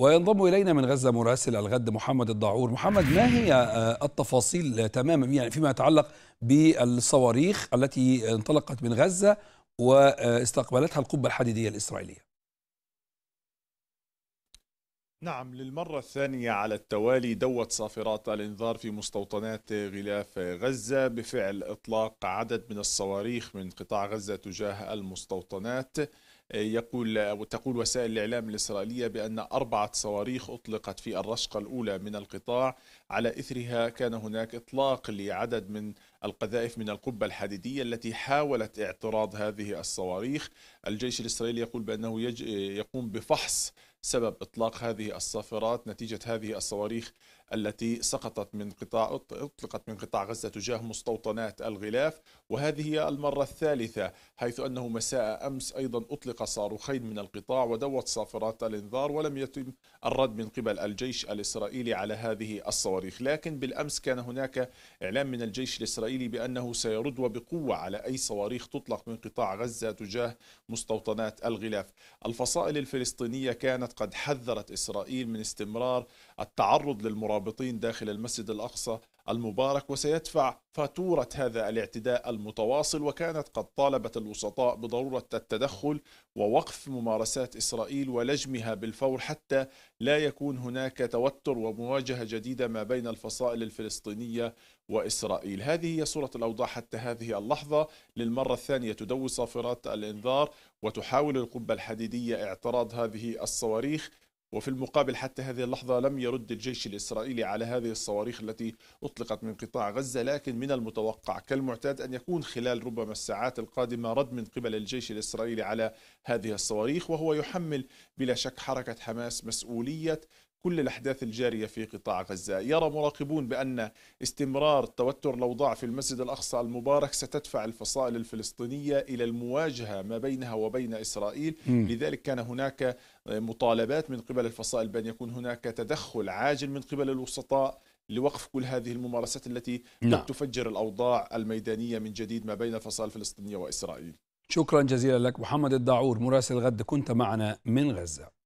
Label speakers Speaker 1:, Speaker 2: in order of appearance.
Speaker 1: وينضم إلينا من غزة مراسل الغد محمد الضعور محمد ما هي آه، التفاصيل آه، تماما يعني فيما يتعلق بالصواريخ التي انطلقت من غزة واستقبلتها القبة الحديدية الإسرائيلية
Speaker 2: نعم للمرة الثانية على التوالي دوت صافرات الانذار في مستوطنات غلاف غزة بفعل اطلاق عدد من الصواريخ من قطاع غزة تجاه المستوطنات يقول تقول وسائل الإعلام الإسرائيلية بأن أربعة صواريخ أطلقت في الرشقة الأولى من القطاع على إثرها كان هناك إطلاق لعدد من القذائف من القبة الحديدية التي حاولت اعتراض هذه الصواريخ الجيش الإسرائيلي يقول بأنه يج... يقوم بفحص سبب إطلاق هذه الصافرات نتيجة هذه الصواريخ التي سقطت من قطاع أطلقت من قطاع غزة تجاه مستوطنات الغلاف وهذه هي المرة الثالثة حيث أنه مساء أمس أيضا أطلق صاروخين من القطاع ودوت صافرات الإنذار ولم يتم الرد من قبل الجيش الإسرائيلي على هذه الصواريخ لكن بالأمس كان هناك إعلام من الجيش الإسرائيلي بأنه سيرد وبقوة على أي صواريخ تطلق من قطاع غزة تجاه مستوطنات الغلاف الفصائل الفلسطينية كانت قد حذرت إسرائيل من استمرار التعرض للمراوغة المترابطين داخل المسجد الأقصى المبارك وسيدفع فاتورة هذا الاعتداء المتواصل وكانت قد طالبت الوسطاء بضرورة التدخل ووقف ممارسات إسرائيل ولجمها بالفور حتى لا يكون هناك توتر ومواجهة جديدة ما بين الفصائل الفلسطينية وإسرائيل هذه هي صورة الأوضاع حتى هذه اللحظة للمرة الثانية تدوي صافرات الإنذار وتحاول القبة الحديدية اعتراض هذه الصواريخ وفي المقابل حتى هذه اللحظة لم يرد الجيش الإسرائيلي على هذه الصواريخ التي أطلقت من قطاع غزة لكن من المتوقع كالمعتاد أن يكون خلال ربما الساعات القادمة رد من قبل الجيش الإسرائيلي على هذه الصواريخ وهو يحمل بلا شك حركة حماس مسؤولية كل الأحداث الجارية في قطاع غزة يرى مراقبون بأن استمرار توتر الأوضاع في المسجد الأقصى المبارك ستدفع الفصائل الفلسطينية إلى المواجهة ما بينها وبين إسرائيل م. لذلك كان هناك مطالبات من قبل الفصائل بأن يكون هناك تدخل عاجل من قبل الوسطاء لوقف كل هذه الممارسات التي نعم. تفجر الأوضاع الميدانية من جديد ما بين الفصائل الفلسطينية وإسرائيل
Speaker 1: شكرا جزيلا لك محمد الداعور مراسل غد كنت معنا من غزة